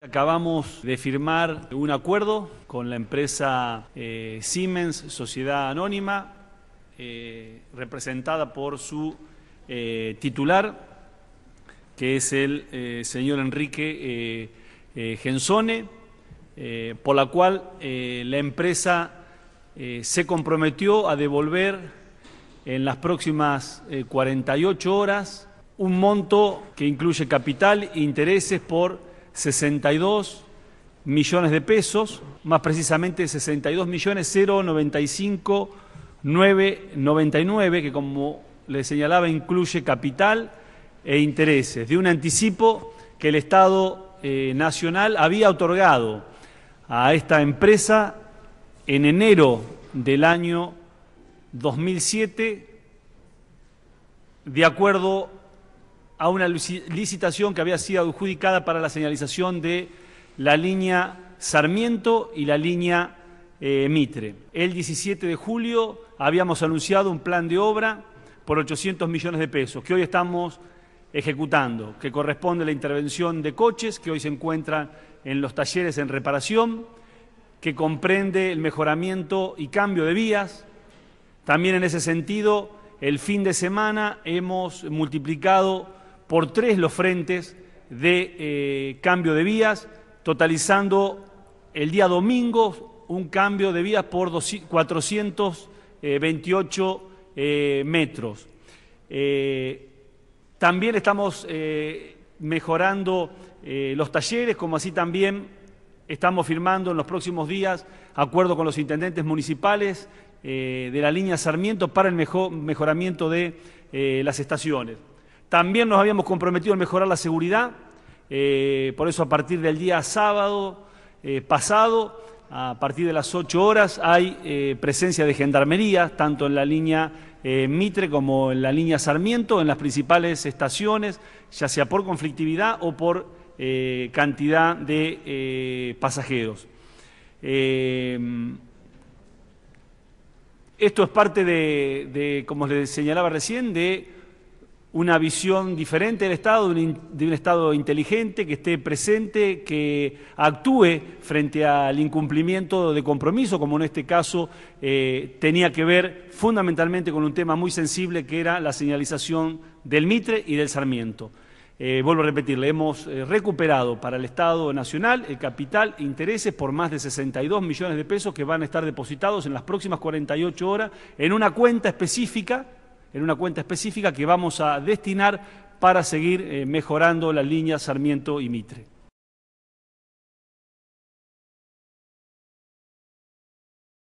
Acabamos de firmar un acuerdo con la empresa eh, Siemens Sociedad Anónima, eh, representada por su eh, titular, que es el señor Enrique Genzone, por la cual la empresa se comprometió a devolver en las próximas 48 horas un monto que incluye capital e intereses por 62 millones de pesos, más precisamente 62 millones 095999, que como le señalaba incluye capital e intereses, de un anticipo que el Estado eh, Nacional había otorgado a esta empresa en enero del año 2007, de acuerdo a una licitación que había sido adjudicada para la señalización de la línea Sarmiento y la línea eh, Mitre. El 17 de julio habíamos anunciado un plan de obra por 800 millones de pesos, que hoy estamos ejecutando, que corresponde a la intervención de coches que hoy se encuentran en los talleres en reparación, que comprende el mejoramiento y cambio de vías. También en ese sentido, el fin de semana hemos multiplicado por tres los frentes de eh, cambio de vías, totalizando el día domingo un cambio de vías por 428 eh, eh, metros. también estamos mejorando los talleres, como así también estamos firmando en los próximos días acuerdo con los intendentes municipales de la línea Sarmiento para el mejoramiento de las estaciones. También nos habíamos comprometido a mejorar la seguridad, eh, por eso a partir del día sábado eh, pasado, a partir de las 8 horas, hay eh, presencia de gendarmería, tanto en la línea Mitre como en la línea Sarmiento, en las principales estaciones, ya sea por conflictividad o por cantidad de pasajeros. esto es parte de, de, como les señalaba recién, de una visión diferente del Estado, de un, Estado inteligente, que esté presente, que actúe frente al incumplimiento de compromiso, como en este caso eh, tenía que ver fundamentalmente con un tema muy sensible que era la señalización del Mitre y del Sarmiento. Eh, vuelvo a repetirle, hemos eh, recuperado para el Estado Nacional el capital e intereses por más de 62 millones de pesos que van a estar depositados en las próximas 48 horas en una cuenta específica en una cuenta específica que vamos a destinar para seguir eh, mejorando la línea Sarmiento y Mitre.